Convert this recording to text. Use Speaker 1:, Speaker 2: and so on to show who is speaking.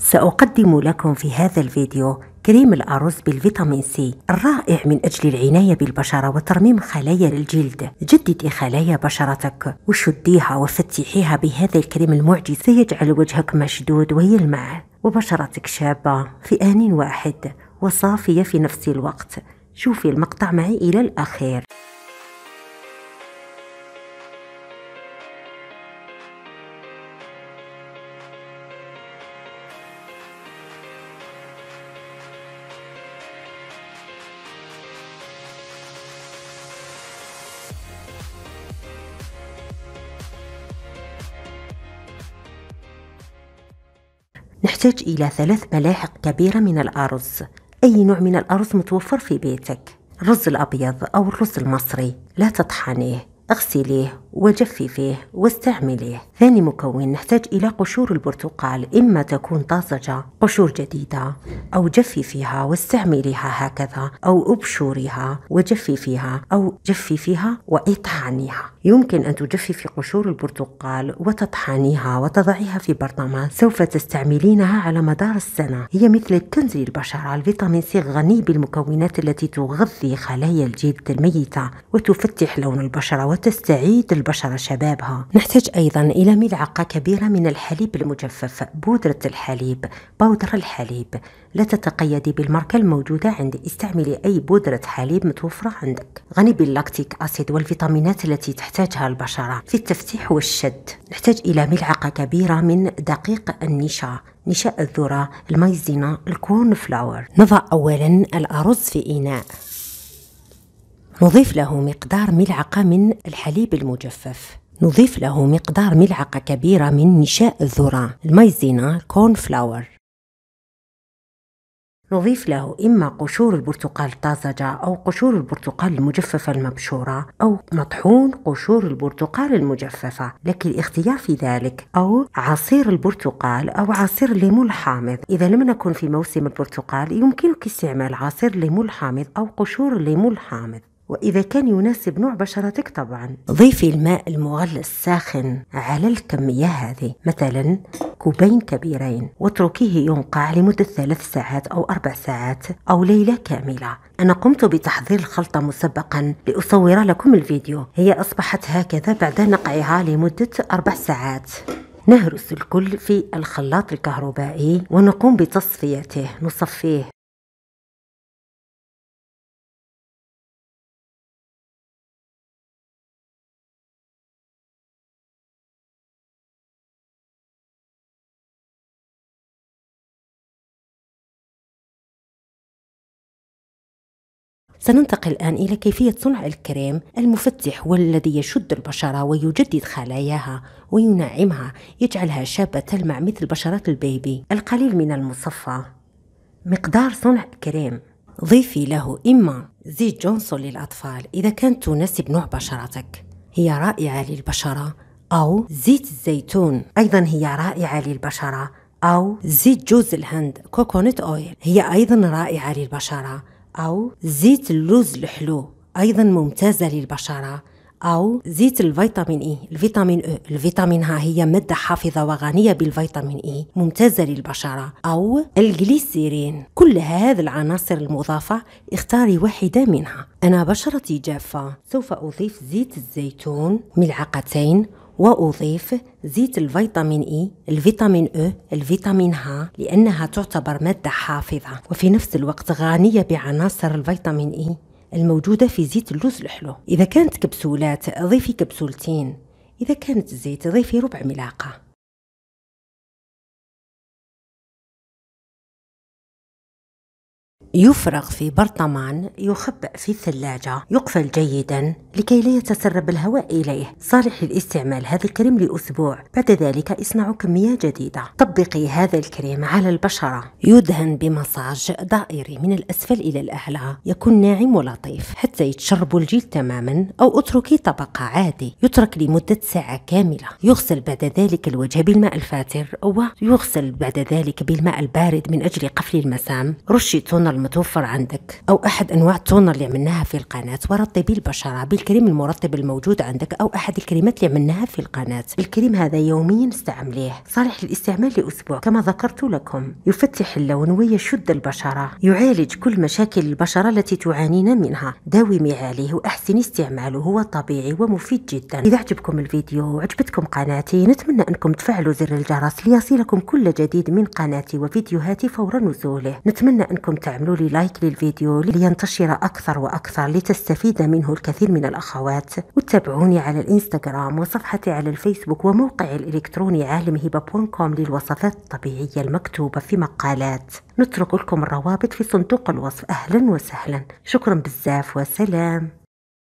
Speaker 1: سأقدم لكم في هذا الفيديو كريم الأرز بالفيتامين سي الرائع من أجل العناية بالبشرة وترميم خلايا الجلد جددي خلايا بشرتك وشديها وفتحيها بهذا الكريم المعجز سيجعل وجهك مشدود ويلمع وبشرتك شابة في آن واحد وصافية في نفس الوقت شوفي المقطع معي إلى الأخير نحتاج إلى ثلاث ملاحق كبيرة من الأرز أي نوع من الأرز متوفر في بيتك الرز الأبيض أو الرز المصري لا تطحنيه اغسليه وجففيه واستعمليه ثاني مكون نحتاج إلى قشور البرتقال إما تكون طازجة قشور جديدة أو جففيها واستعمليها هكذا أو ابشريها وجففيها أو جففيها واطحنيها يمكن أن تجففي قشور البرتقال وتطحنيها وتضعيها في برطمان سوف تستعملينها على مدار السنة هي مثل كنز للبشرة الفيتامين سي غني بالمكونات التي تغذي خلايا الجلد الميتة وتفتح لون البشرة وتستعيد البشرة شبابها نحتاج أيضا إلى ملعقة كبيرة من الحليب المجفف بودرة الحليب بودرة الحليب لا تتقيدي بالماركة الموجودة عندك استعملي أي بودرة حليب متوفرة عندك غني باللاكتيك أسيد والفيتامينات التي تحتاجها البشرة في التفتيح والشد نحتاج إلى ملعقة كبيرة من دقيق النشا نشاء الذرة المايزينا الكورن فلاور نضع أولا الأرز في إناء نضيف له مقدار ملعقة من الحليب المجفف نضيف له مقدار ملعقة كبيرة من نشاء الذرة المايزينا كورن فلاور نضيف له إما قشور البرتقال الطازجة أو قشور البرتقال المجففة المبشورة أو مطحون قشور البرتقال المجففة لك الاختيار في ذلك أو عصير البرتقال أو عصير الليمون الحامض إذا لم نكن في موسم البرتقال يمكنك استعمال عصير الليمون الحامض أو قشور الليمون الحامض وإذا كان يناسب نوع بشرتك طبعا ضيفي الماء المغلي الساخن على الكمية هذه مثلا كوبين كبيرين واتركيه ينقع لمدة ثلاث ساعات أو أربع ساعات أو ليلة كاملة أنا قمت بتحضير الخلطة مسبقا لأصور لكم الفيديو هي أصبحت هكذا بعد نقعها لمدة أربع ساعات نهرس الكل في الخلاط الكهربائي ونقوم بتصفيته نصفيه سننتقل الآن إلى كيفية صنع الكريم المفتح والذي يشد البشرة ويجدد خلاياها وينعمها يجعلها شابة تلمع مثل بشرة البيبي القليل من المصفى مقدار صنع الكريم ضيفي له إما زيت جونسون للأطفال إذا كانت تناسب نوع بشرتك هي رائعة للبشرة أو زيت الزيتون أيضا هي رائعة للبشرة أو زيت جوز الهند كوكونات أويل هي أيضا رائعة للبشرة أو زيت اللوز الحلو أيضا ممتازة للبشرة أو زيت الفيتامين إي الفيتامين أو الفيتامين ها هي مادة حافظة وغنية بالفيتامين إي ممتازة للبشرة أو الجليسيرين كل هذه العناصر المضافة اختاري واحدة منها أنا بشرتي جافة سوف أضيف زيت الزيتون ملعقتين وأضيف زيت الفيتامين إي الفيتامين أو الفيتامين ها لأنها تعتبر مادة حافظة وفي نفس الوقت غنية بعناصر الفيتامين إي الموجودة في زيت اللوز الحلو إذا كانت كبسولات ضيفي كبسولتين إذا كانت الزيت ضيفي ربع ملعقة يفرغ في برطمان يخبأ في الثلاجة يقفل جيدا لكي لا يتسرب الهواء إليه صالح للاستعمال هذا الكريم لأسبوع بعد ذلك اصنعوا كمية جديدة طبقي هذا الكريم على البشرة يدهن بمساج دائري من الأسفل إلى الأعلى يكون ناعم ولطيف حتى يتشرب الجلد تماما أو اتركي طبقة عادي يترك لمدة ساعة كاملة يغسل بعد ذلك الوجه بالماء الفاتر ويغسل بعد ذلك بالماء البارد من أجل قفل المسام رشي تونر المتوفر عندك أو أحد أنواع التونر اللي عملناها في القناة ورطبي البشرة بالكريم المرطب الموجود عندك أو أحد الكريمات اللي عملناها في القناة الكريم هذا يوميا استعمليه صالح للاستعمال لأسبوع كما ذكرت لكم يفتح اللون ويشد البشرة يعالج كل مشاكل البشرة التي تعانين منها داومي عليه وأحسني استعماله هو طبيعي ومفيد جدا إذا عجبكم الفيديو وعجبتكم قناتي نتمنى أنكم تفعلوا زر الجرس ليصلكم كل جديد من قناتي وفيديوهاتي فور نزوله نتمنى أنكم تعملوا فعلوا لي لايك للفيديو لينتشر أكثر وأكثر لتستفيد منه الكثير من الأخوات وتابعوني على الإنستغرام وصفحتي على الفيسبوك وموقعي الإلكتروني عالمهبة.com للوصفات الطبيعية المكتوبة في مقالات نترك لكم الروابط في صندوق الوصف أهلا وسهلا شكرا بزاف وسلام